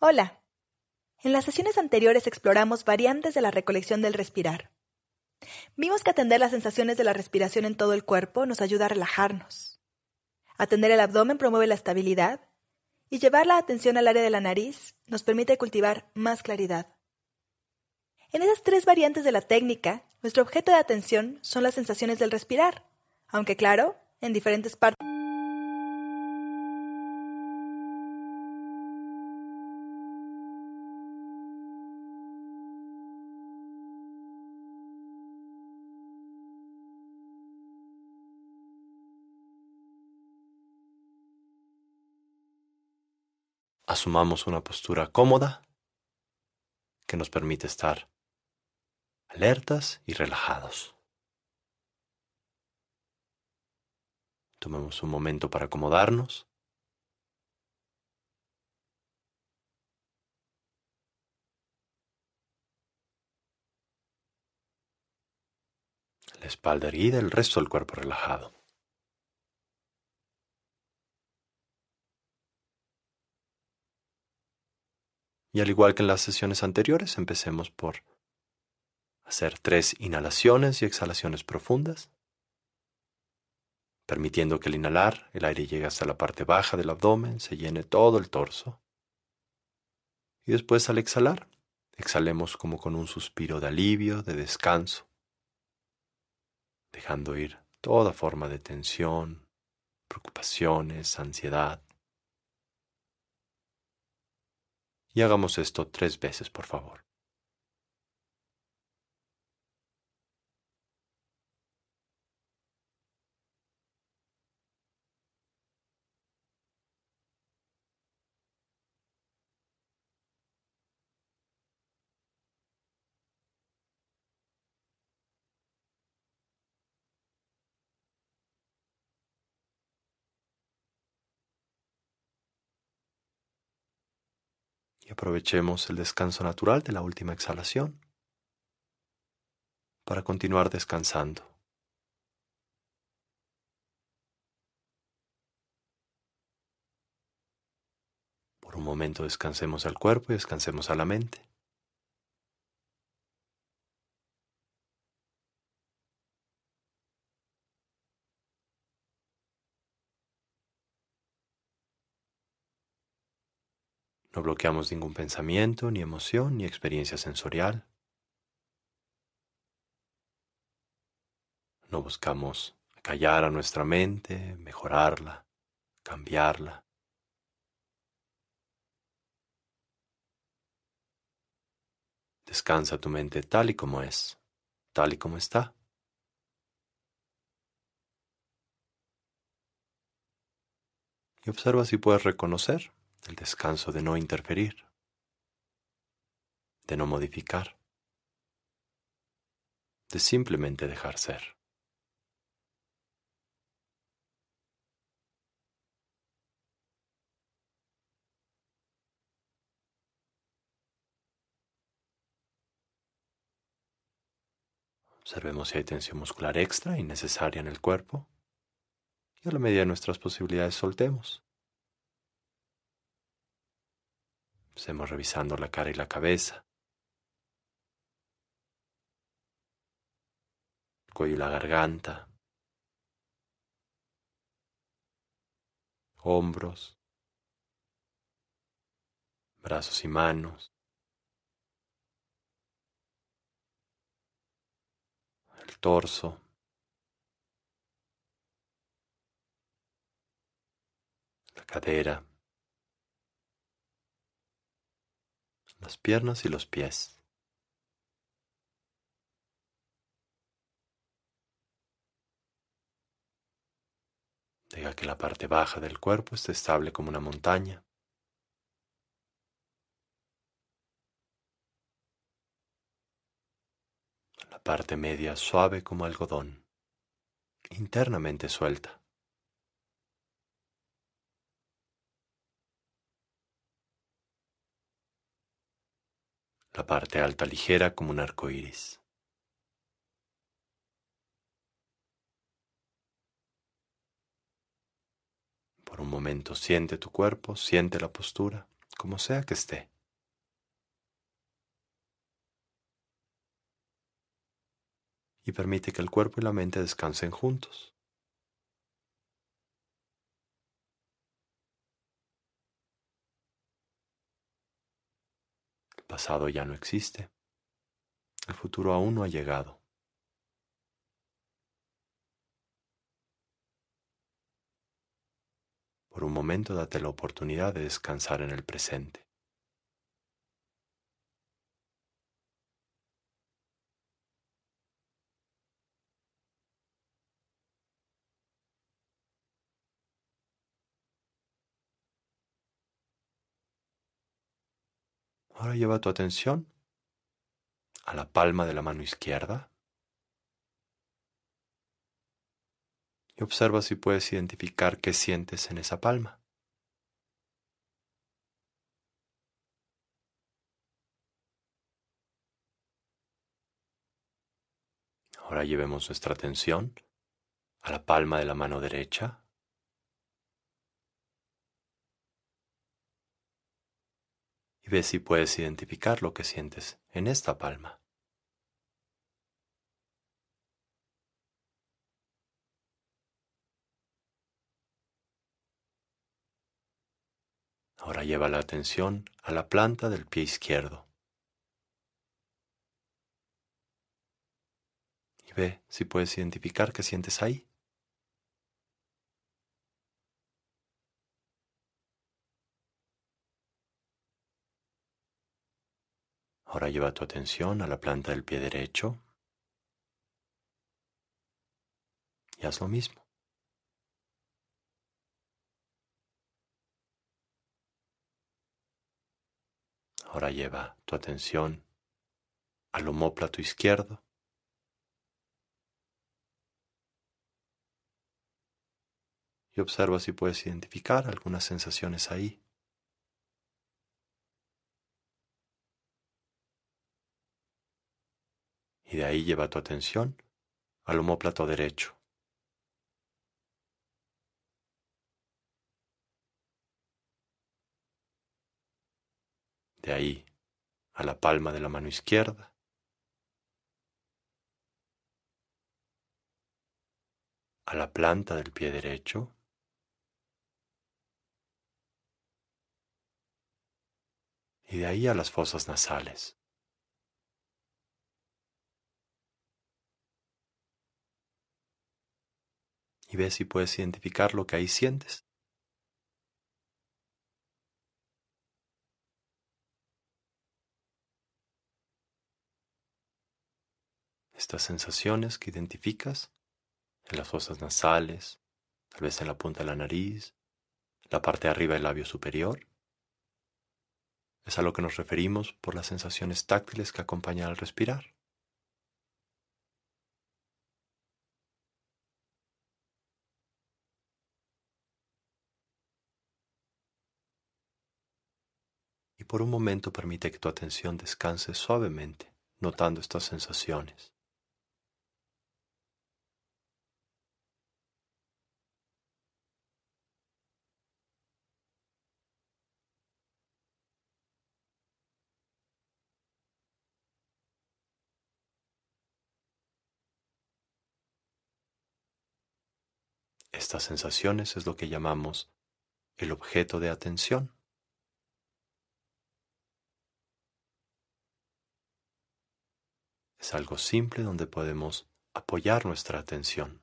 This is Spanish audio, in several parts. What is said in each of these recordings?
Hola. En las sesiones anteriores exploramos variantes de la recolección del respirar. Vimos que atender las sensaciones de la respiración en todo el cuerpo nos ayuda a relajarnos. Atender el abdomen promueve la estabilidad y llevar la atención al área de la nariz nos permite cultivar más claridad. En esas tres variantes de la técnica, nuestro objeto de atención son las sensaciones del respirar, aunque claro, en diferentes partes. asumamos una postura cómoda que nos permite estar alertas y relajados. Tomemos un momento para acomodarnos. La espalda erguida, el resto del cuerpo relajado. Y al igual que en las sesiones anteriores, empecemos por hacer tres inhalaciones y exhalaciones profundas, permitiendo que al inhalar el aire llegue hasta la parte baja del abdomen, se llene todo el torso. Y después al exhalar, exhalemos como con un suspiro de alivio, de descanso, dejando ir toda forma de tensión, preocupaciones, ansiedad. y hagamos esto tres veces, por favor. aprovechemos el descanso natural de la última exhalación para continuar descansando. Por un momento descansemos al cuerpo y descansemos a la mente. No bloqueamos ningún pensamiento, ni emoción, ni experiencia sensorial. No buscamos callar a nuestra mente, mejorarla, cambiarla. Descansa tu mente tal y como es, tal y como está. Y observa si puedes reconocer el descanso de no interferir, de no modificar, de simplemente dejar ser. Observemos si hay tensión muscular extra y necesaria en el cuerpo y a la medida de nuestras posibilidades soltemos. Seguimos revisando la cara y la cabeza. El cuello y la garganta. Hombros. Brazos y manos. El torso. La cadera. las piernas y los pies. Deja que la parte baja del cuerpo esté estable como una montaña. La parte media suave como algodón, internamente suelta. la parte alta ligera como un arco iris. Por un momento siente tu cuerpo, siente la postura, como sea que esté. Y permite que el cuerpo y la mente descansen juntos. El pasado ya no existe. El futuro aún no ha llegado. Por un momento date la oportunidad de descansar en el presente. Ahora lleva tu atención a la palma de la mano izquierda y observa si puedes identificar qué sientes en esa palma. Ahora llevemos nuestra atención a la palma de la mano derecha y ve si puedes identificar lo que sientes en esta palma. Ahora lleva la atención a la planta del pie izquierdo. Y ve si puedes identificar qué sientes ahí. Ahora lleva tu atención a la planta del pie derecho y haz lo mismo. Ahora lleva tu atención al homóplato izquierdo. Y observa si puedes identificar algunas sensaciones ahí. y de ahí lleva tu atención al homóplato derecho. De ahí a la palma de la mano izquierda. A la planta del pie derecho. Y de ahí a las fosas nasales. y ves si puedes identificar lo que ahí sientes. Estas sensaciones que identificas en las fosas nasales, tal vez en la punta de la nariz, la parte de arriba del labio superior, es a lo que nos referimos por las sensaciones táctiles que acompañan al respirar. Por un momento permite que tu atención descanse suavemente, notando estas sensaciones. Estas sensaciones es lo que llamamos el objeto de atención. es algo simple donde podemos apoyar nuestra atención.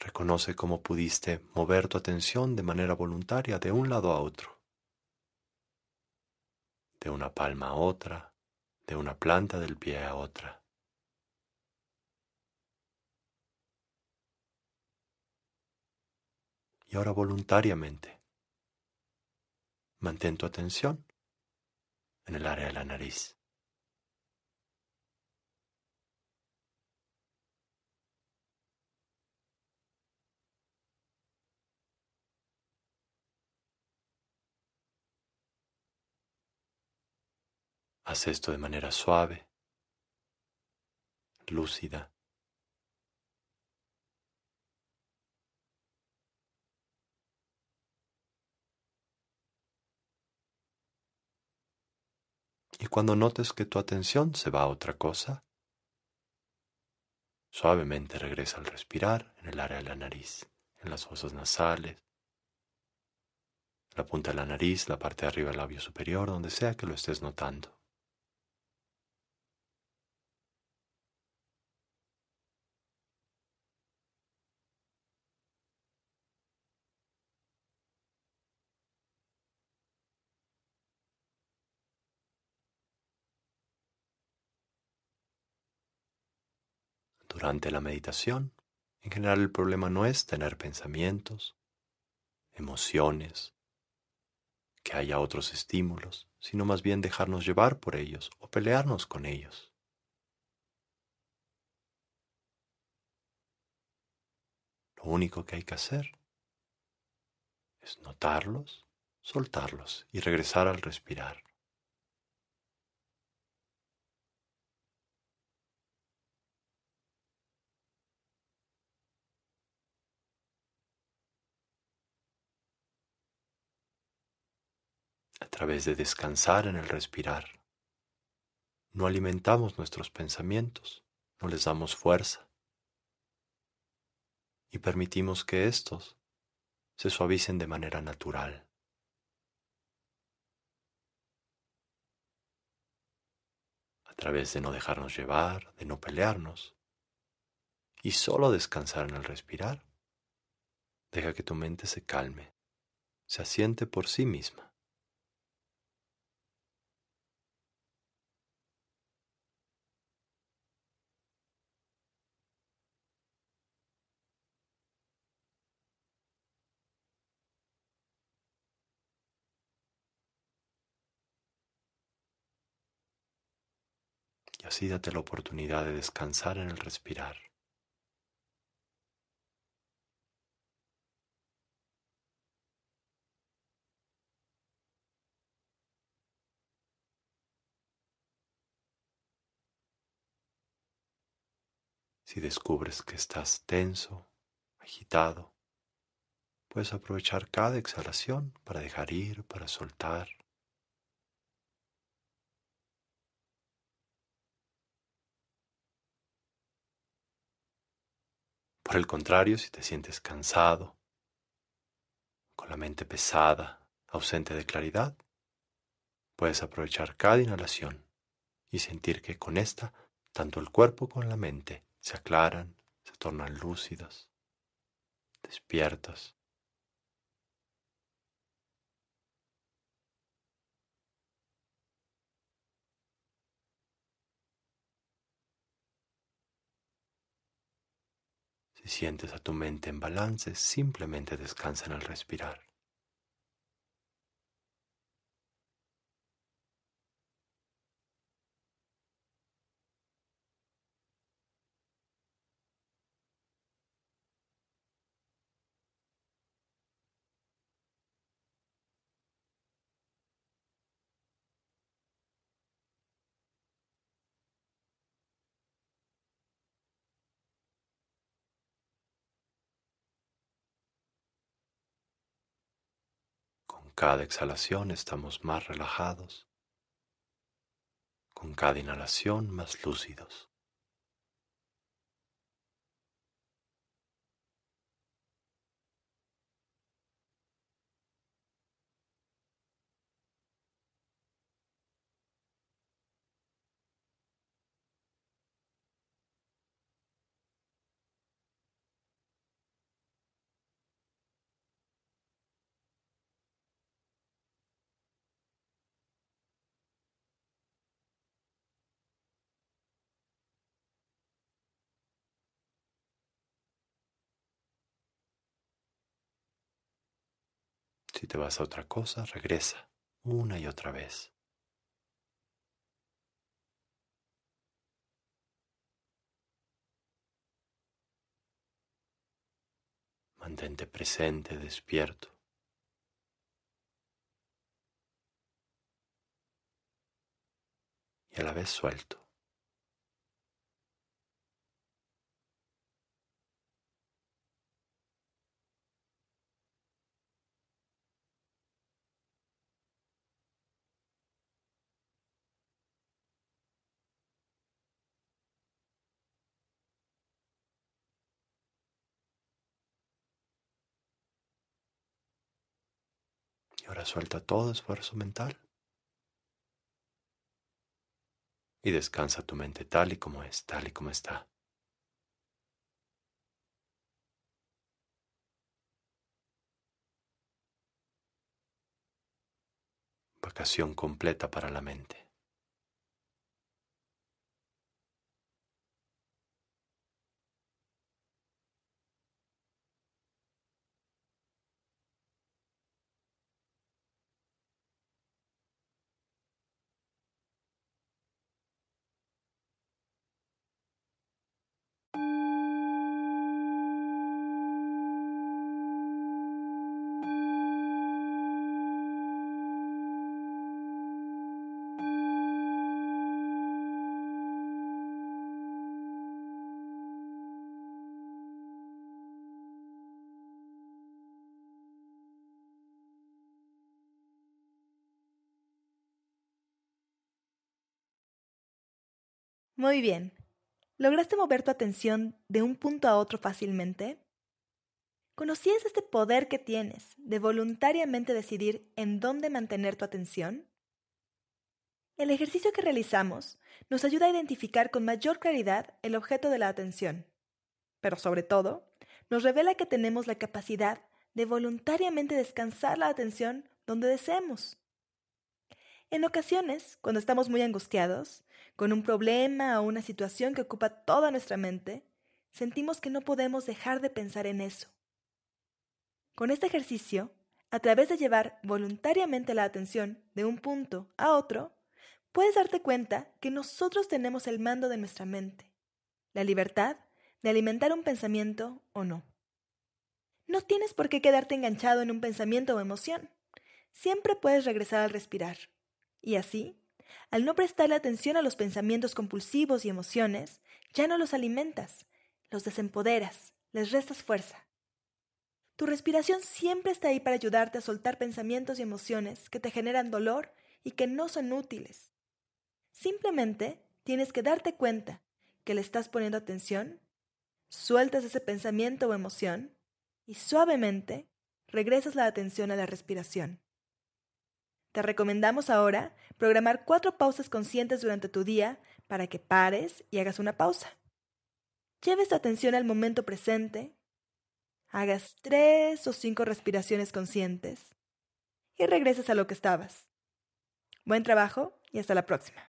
Reconoce cómo pudiste mover tu atención de manera voluntaria de un lado a otro, de una palma a otra, de una planta del pie a otra. y ahora voluntariamente. Mantén tu atención en el área de la nariz. Haz esto de manera suave, lúcida. Y cuando notes que tu atención se va a otra cosa, suavemente regresa al respirar en el área de la nariz, en las fosas nasales, la punta de la nariz, la parte de arriba del labio superior, donde sea que lo estés notando. Durante la meditación, en general el problema no es tener pensamientos, emociones, que haya otros estímulos, sino más bien dejarnos llevar por ellos o pelearnos con ellos. Lo único que hay que hacer es notarlos, soltarlos y regresar al respirar. través de descansar en el respirar. No alimentamos nuestros pensamientos, no les damos fuerza y permitimos que estos se suavicen de manera natural. A través de no dejarnos llevar, de no pelearnos y solo descansar en el respirar, deja que tu mente se calme, se asiente por sí misma. así date la oportunidad de descansar en el respirar. Si descubres que estás tenso, agitado, puedes aprovechar cada exhalación para dejar ir, para soltar. Por el contrario, si te sientes cansado, con la mente pesada, ausente de claridad, puedes aprovechar cada inhalación y sentir que con esta tanto el cuerpo como la mente se aclaran, se tornan lúcidas, despiertas. Si sientes a tu mente en balance, simplemente descansa en el respirar. cada exhalación estamos más relajados, con cada inhalación más lúcidos. Si te vas a otra cosa, regresa una y otra vez. Mantente presente, despierto. Y a la vez suelto. suelta todo esfuerzo mental. Y descansa tu mente tal y como es, tal y como está. Vacación completa para la mente. Muy bien. ¿Lograste mover tu atención de un punto a otro fácilmente? ¿Conocías este poder que tienes de voluntariamente decidir en dónde mantener tu atención? El ejercicio que realizamos nos ayuda a identificar con mayor claridad el objeto de la atención, pero sobre todo, nos revela que tenemos la capacidad de voluntariamente descansar la atención donde deseemos. En ocasiones, cuando estamos muy angustiados, con un problema o una situación que ocupa toda nuestra mente, sentimos que no podemos dejar de pensar en eso. Con este ejercicio, a través de llevar voluntariamente la atención de un punto a otro, puedes darte cuenta que nosotros tenemos el mando de nuestra mente, la libertad de alimentar un pensamiento o no. No tienes por qué quedarte enganchado en un pensamiento o emoción. Siempre puedes regresar al respirar. Y así al no prestarle atención a los pensamientos compulsivos y emociones, ya no los alimentas, los desempoderas, les restas fuerza. Tu respiración siempre está ahí para ayudarte a soltar pensamientos y emociones que te generan dolor y que no son útiles. Simplemente tienes que darte cuenta que le estás poniendo atención, sueltas ese pensamiento o emoción y suavemente regresas la atención a la respiración. Te recomendamos ahora programar cuatro pausas conscientes durante tu día para que pares y hagas una pausa. Lleves tu atención al momento presente, hagas tres o cinco respiraciones conscientes y regreses a lo que estabas. Buen trabajo y hasta la próxima.